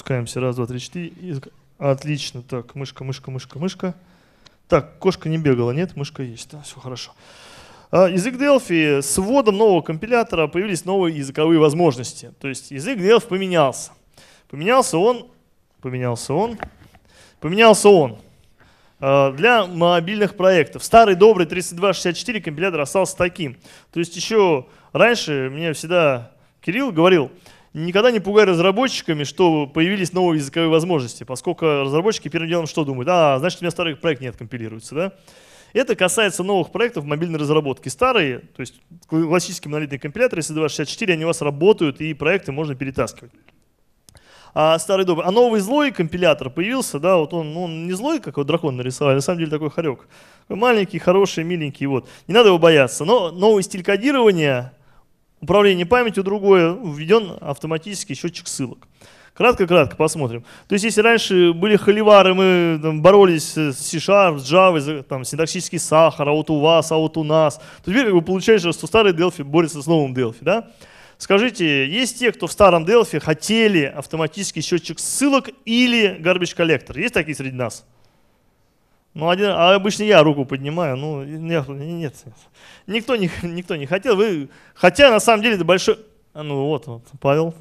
Запускаемся. Раз, два, три, четыре. Отлично. Так, мышка, мышка, мышка, мышка. Так, кошка не бегала, нет? Мышка есть. Да, все хорошо. Язык а, Delphi с вводом нового компилятора появились новые языковые возможности. То есть язык Delphi поменялся. Поменялся он, поменялся он, поменялся он а, для мобильных проектов. Старый добрый 3264 компилятор остался таким. То есть еще раньше мне всегда Кирилл говорил, никогда не пугай разработчиками, что появились новые языковые возможности, поскольку разработчики первым делом что думают? А, значит, у меня старый проект не откомпилируется, да? Это касается новых проектов мобильной разработки. Старые, то есть классические монолитные компиляторы, если 264, они у вас работают, и проекты можно перетаскивать. А старый добрый. А новый злой компилятор появился, да, вот он, ну, он не злой, как вот дракон нарисовали, а на самом деле такой хорек. Маленький, хороший, миленький, вот. Не надо его бояться. Но новый стиль кодирования управление памятью другое, введен автоматический счетчик ссылок. Кратко-кратко посмотрим. То есть, если раньше были холивары, мы там, боролись с C-Sharp, с Java, там, синтаксический сахар, а вот у вас, а вот у нас, то теперь как бы, получается, что старый Delphi борется с новым Delphi. Да? Скажите, есть те, кто в старом Delphi хотели автоматический счетчик ссылок или garbage коллектор? Есть такие среди нас? Ну, один, а обычно я руку поднимаю, ну, нет, нет, нет. Никто, не, никто не хотел. Вы, хотя, на самом деле, это большой... А, ну, вот, вот Павел,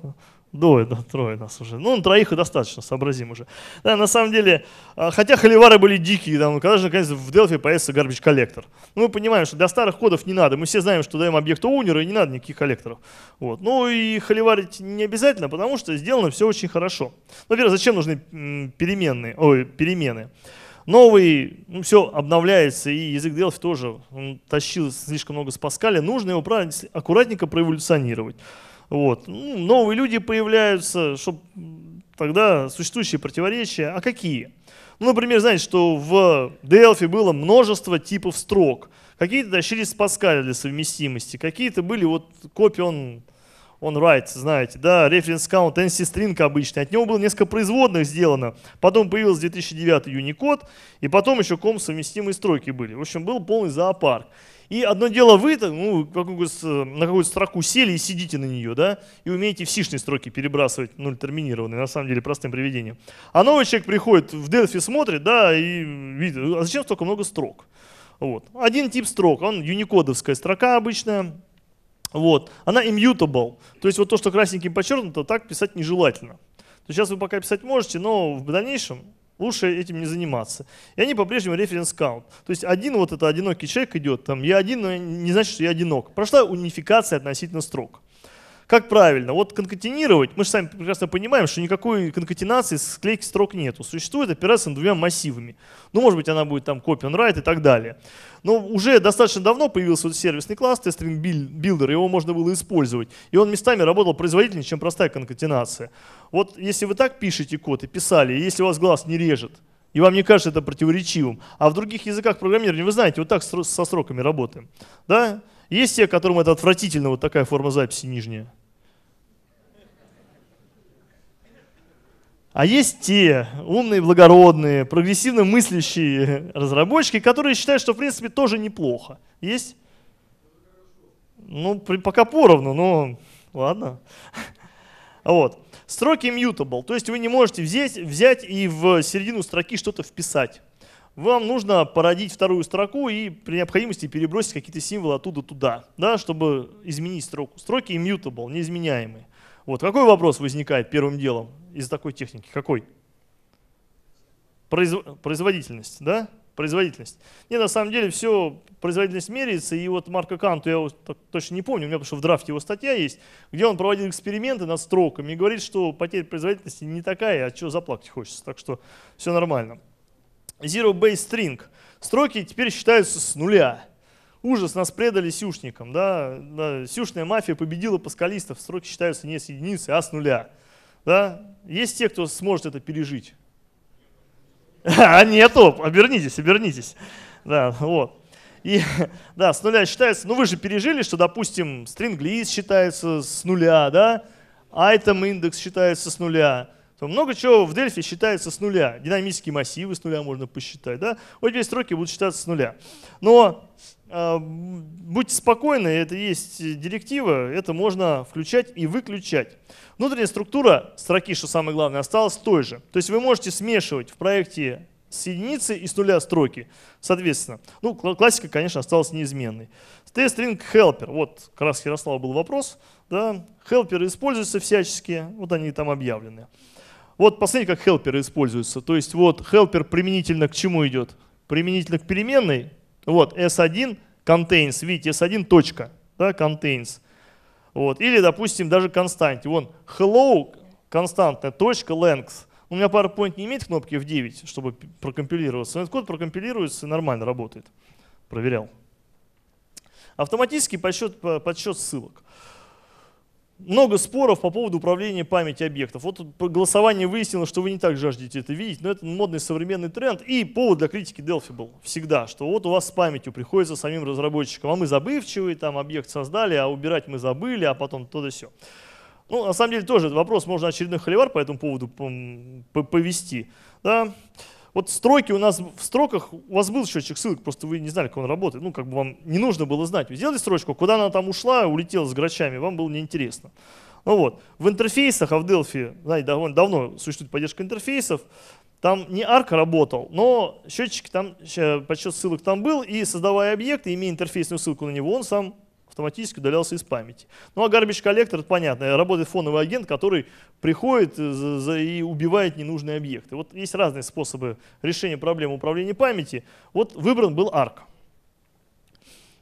Двое, да, трое нас уже. Ну, троих и достаточно, сообразим уже. Да, на самом деле, а, хотя холивары были дикие, да, ну, когда же наконец в Delphi появится garbage коллектор? Ну, мы понимаем, что для старых кодов не надо. Мы все знаем, что даем объект унера и не надо никаких коллекторов. Вот. Ну и холиварить не обязательно, потому что сделано все очень хорошо. Во-первых, зачем нужны переменные, ой, перемены? Перемены новый, ну, все обновляется, и язык Delphi тоже он тащил слишком много с Паскаля. Нужно его правильно, аккуратненько проэволюционировать. Вот. Ну, новые люди появляются, чтобы тогда существующие противоречия. А какие? Ну, например, знаете, что в Delphi было множество типов строк. Какие-то тащились с Паскаля для совместимости, какие-то были вот копион он он writes, знаете, да, reference count, NC string обычный, от него было несколько производных сделано, потом появился 2009 Unicode, и потом еще ком совместимые строки были, в общем, был полный зоопарк. И одно дело вы ну, на какую-то строку сели и сидите на нее, да, и умеете в сишные строки перебрасывать, ну, терминированные, на самом деле, простым приведением. А новый человек приходит в Delphi, смотрит, да, и видит, а зачем столько много строк? Вот. Один тип строк, он юникодовская строка обычная, вот. Она immutable. То есть вот то, что красненьким подчеркнуто, так писать нежелательно. То сейчас вы пока писать можете, но в дальнейшем лучше этим не заниматься. И они по-прежнему reference count. То есть один вот это одинокий человек идет, там я один, но не значит, что я одинок. Прошла унификация относительно строк. Как правильно? Вот конкатинировать, мы же сами прекрасно понимаем, что никакой конкатинации склейки строк нету. Существует операция над двумя массивами. Ну, может быть, она будет там copy-on-write и так далее. Но уже достаточно давно появился вот сервисный класс Testing Builder, его можно было использовать. И он местами работал производительнее, чем простая конкатинация. Вот если вы так пишете код и писали, и если у вас глаз не режет, и вам не кажется это противоречивым. А в других языках программирования, вы знаете, вот так со строками работаем. Да? Есть те, которым это отвратительно, вот такая форма записи нижняя. А есть те умные, благородные, прогрессивно мыслящие разработчики, которые считают, что в принципе тоже неплохо. Есть? Ну, при, пока поровну, но ладно. Вот. Строки mutable, то есть вы не можете взять, взять и в середину строки что-то вписать вам нужно породить вторую строку и при необходимости перебросить какие-то символы оттуда туда, да, чтобы изменить строку. Строки immutable, неизменяемые. Вот какой вопрос возникает первым делом из такой техники? Какой? Произ... Производительность, да? Производительность. Не, на самом деле все производительность меряется, и вот Марка Канту, я его точно не помню, у меня потому что в драфте его статья есть, где он проводил эксперименты над строками и говорит, что потеря производительности не такая, а чего заплакать хочется. Так что все нормально. Zero Base String. Строки теперь считаются с нуля. Ужас, нас предали сюшникам. Да? Да, сюшная мафия победила паскалистов. Строки считаются не с единицы, а с нуля. Да? Есть те, кто сможет это пережить? А нету, обернитесь, обернитесь. Да, вот. И, да, с нуля считается, ну вы же пережили, что, допустим, string list считается с нуля, да, item index считается с нуля, то Много чего в Дельфи считается с нуля. Динамические массивы с нуля можно посчитать. Да? Вот эти строки будут считаться с нуля. Но э, будьте спокойны, это есть директива, это можно включать и выключать. Внутренняя структура строки, что самое главное, осталась той же. То есть вы можете смешивать в проекте с единицы и с нуля строки, соответственно. Ну, классика, конечно, осталась неизменной. T-string helper. Вот, как раз Ярослава был вопрос. Да? Helper используются всячески, вот они там объявлены. Вот посмотрите, как helper используется. То есть вот helper применительно к чему идет? Применительно к переменной. Вот s1 contains, видите, s1 точка, да, contains. Вот. Или, допустим, даже константе. Вон hello константная точка length. У меня PowerPoint не имеет кнопки F9, чтобы прокомпилироваться. Но этот код прокомпилируется и нормально работает. Проверял. Автоматический подсчет, подсчет ссылок много споров по поводу управления памяти объектов. Вот голосование выяснило, что вы не так жаждете это видеть, но это модный современный тренд. И повод для критики Delphi был всегда, что вот у вас с памятью приходится самим разработчикам, а мы забывчивые, там объект создали, а убирать мы забыли, а потом то да все. Ну, на самом деле тоже этот вопрос можно очередной холивар по этому поводу повести. Да? Вот строки у нас в строках, у вас был счетчик ссылок, просто вы не знали, как он работает. Ну, как бы вам не нужно было знать. Вы сделали строчку, куда она там ушла, улетела с грачами, вам было неинтересно. Ну вот, в интерфейсах, а в Delphi, знаете, довольно давно существует поддержка интерфейсов, там не арк работал, но счетчик там, подсчет ссылок там был, и создавая объект, и имея интерфейсную ссылку на него, он сам автоматически удалялся из памяти. Ну а garbage collector, это понятно, работает фоновый агент, который приходит э, и убивает ненужные объекты. Вот есть разные способы решения проблемы управления памяти. Вот выбран был ARC.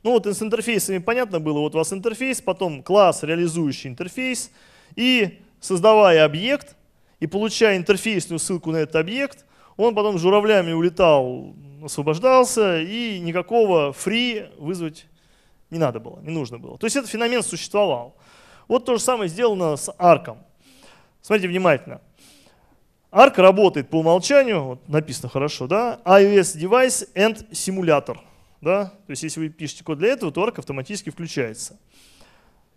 Ну вот с интерфейсами понятно было, вот у вас интерфейс, потом класс, реализующий интерфейс, и создавая объект, и получая интерфейсную ссылку на этот объект, он потом журавлями улетал, освобождался, и никакого free вызвать не надо было, не нужно было. То есть этот феномен существовал. Вот то же самое сделано с арком. Смотрите внимательно. Арк работает по умолчанию, вот написано хорошо, да, iOS device and simulator. Да? То есть если вы пишете код для этого, то арк автоматически включается.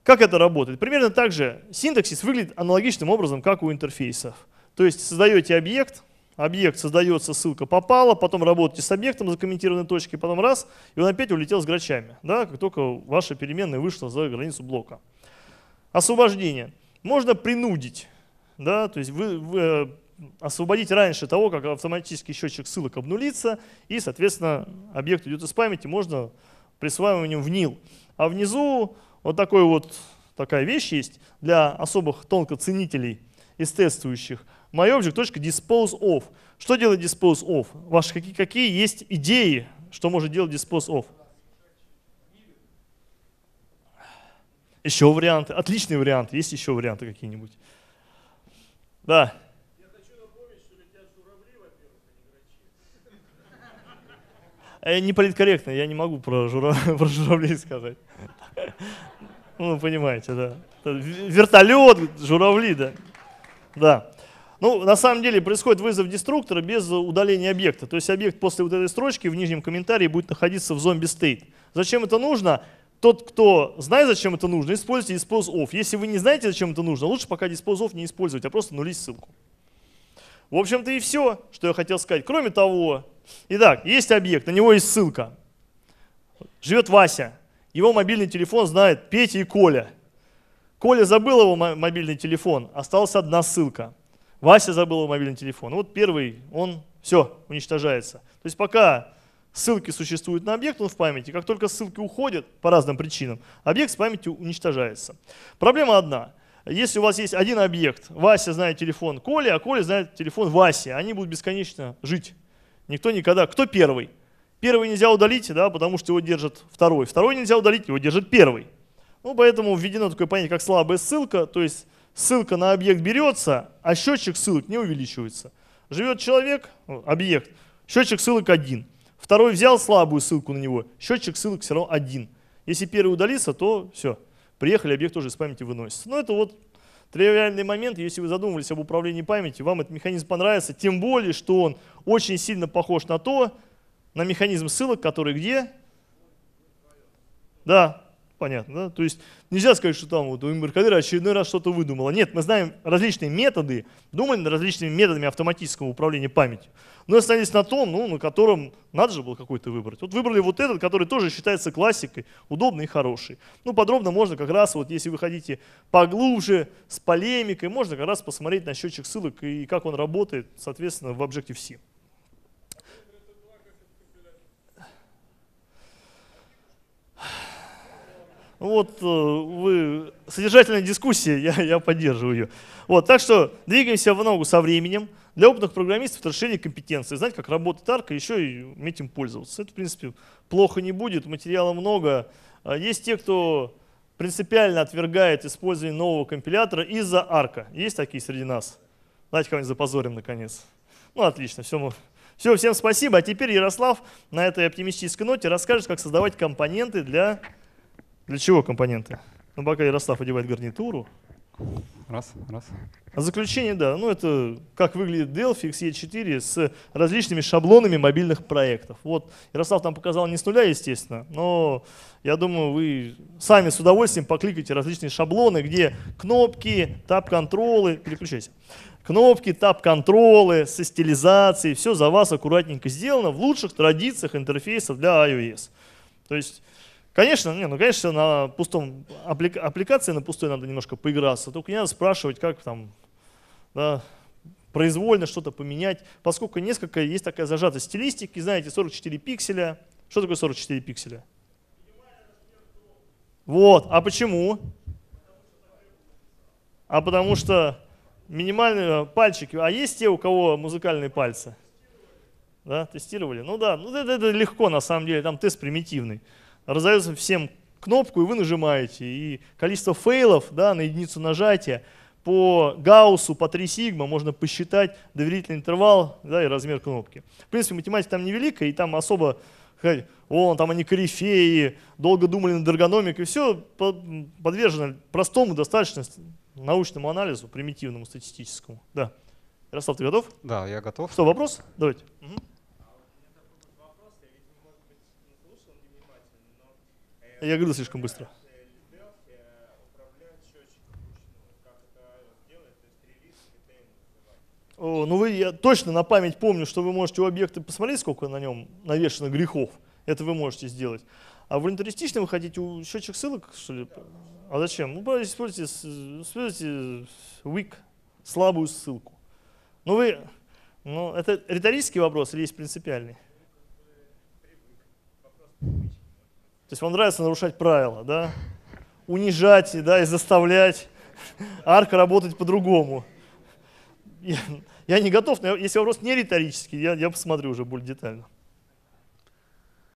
Как это работает? Примерно так же синтаксис выглядит аналогичным образом, как у интерфейсов. То есть создаете объект, объект создается, ссылка попала, потом работаете с объектом за точки, потом раз, и он опять улетел с грачами, да, как только ваша переменная вышла за границу блока. Освобождение. Можно принудить, да, то есть вы, вы э, освободить раньше того, как автоматический счетчик ссылок обнулится, и, соответственно, объект уйдет из памяти, можно присваиванием в нил. А внизу вот такой вот такая вещь есть для особых тонкоценителей – из тестующих. My object .dispose of. Что делает dispose of? Ваши какие, какие есть идеи, что может делать dispose of? Еще варианты. Отличный вариант. Есть еще варианты какие-нибудь? Да. Э, не политкорректно, я не могу про, жура... про журавлей сказать. Ну, понимаете, да. Вертолет, журавли, да. Да. Ну, на самом деле происходит вызов деструктора без удаления объекта. То есть объект после вот этой строчки в нижнем комментарии будет находиться в зомби-стейт. Зачем это нужно? Тот, кто знает, зачем это нужно, используйте dispose of. Если вы не знаете, зачем это нужно, лучше пока dispose of не использовать, а просто нулить ссылку. В общем-то и все, что я хотел сказать. Кроме того, итак, есть объект, на него есть ссылка. Живет Вася. Его мобильный телефон знает Петя и Коля. Коля забыл его мобильный телефон, осталась одна ссылка. Вася забыл его мобильный телефон. Вот первый, он все, уничтожается. То есть пока ссылки существуют на объект, он в памяти. Как только ссылки уходят по разным причинам, объект с памяти уничтожается. Проблема одна. Если у вас есть один объект, Вася знает телефон Коли, а Коля знает телефон Васи, они будут бесконечно жить. Никто никогда. Кто первый? Первый нельзя удалить, да, потому что его держит второй. Второй нельзя удалить, его держит первый. Ну, поэтому введено такое понятие, как слабая ссылка, то есть ссылка на объект берется, а счетчик ссылок не увеличивается. Живет человек, объект, счетчик ссылок один. Второй взял слабую ссылку на него, счетчик ссылок все равно один. Если первый удалится, то все, приехали, объект уже из памяти выносится. Но ну, это вот тривиальный момент, если вы задумывались об управлении памятью, вам этот механизм понравится, тем более, что он очень сильно похож на то, на механизм ссылок, который где? Да, понятно, да? То есть нельзя сказать, что там вот Эмир Кадыр очередной раз что-то выдумала. Нет, мы знаем различные методы, думали различными методами автоматического управления памятью. Но остались на том, ну, на котором надо же было какой-то выбрать. Вот выбрали вот этот, который тоже считается классикой, удобный и хороший. Ну, подробно можно как раз, вот если вы хотите поглубже, с полемикой, можно как раз посмотреть на счетчик ссылок и как он работает, соответственно, в Objective-C. Вот э, вы, содержательная дискуссия, я, я поддерживаю ее. Вот, так что двигаемся в ногу со временем. Для опытных программистов это расширение компетенции. Знать, как работает арка, еще и уметь им пользоваться. Это, в принципе, плохо не будет, материала много. А есть те, кто принципиально отвергает использование нового компилятора из-за арка. Есть такие среди нас? Давайте кого-нибудь запозорим, наконец. Ну, отлично, все, мы... все, всем спасибо. А теперь Ярослав на этой оптимистической ноте расскажет, как создавать компоненты для для чего компоненты? Ну, пока Ярослав одевает гарнитуру. Раз, раз. А заключение, да, ну это как выглядит Delphi XE4 с различными шаблонами мобильных проектов. Вот Ярослав там показал не с нуля, естественно, но я думаю, вы сами с удовольствием покликайте различные шаблоны, где кнопки, тап-контролы, переключайся, кнопки, тап-контролы со стилизацией, все за вас аккуратненько сделано в лучших традициях интерфейсов для iOS. То есть Конечно, не, ну, конечно, на пустом аплика аппликации на пустой надо немножко поиграться. Только не надо спрашивать, как там, да, произвольно что-то поменять, поскольку несколько есть такая зажатость стилистики, знаете, 44 пикселя. Что такое 44 пикселя? Вот, а почему? А потому что минимальные пальчики, а есть те, у кого музыкальные пальцы? Да, тестировали? Ну да, ну это, это легко на самом деле, там тест примитивный раздается всем кнопку, и вы нажимаете. И количество фейлов да, на единицу нажатия по гауссу, по 3 сигма можно посчитать доверительный интервал да, и размер кнопки. В принципе, математика там невеликая, и там особо о, там они корифеи, долго думали над эргономикой, все подвержено простому, достаточно научному анализу, примитивному, статистическому. Да. Ярослав, ты готов? Да, я готов. Что, вопрос? Давайте. Угу. Я говорил слишком быстро. О, ну вы, я точно на память помню, что вы можете у объекта посмотреть, сколько на нем навешено грехов. Это вы можете сделать. А волонтаристично вы хотите у счетчик ссылок, что ли? А зачем? Ну, используйте, используйте weak, слабую ссылку. Ну вы, ну это риторический вопрос или есть принципиальный? То есть вам нравится нарушать правила, да? унижать да, и заставлять арка работать по-другому. Я, я не готов, но если вопрос не риторический, я, я посмотрю уже более детально.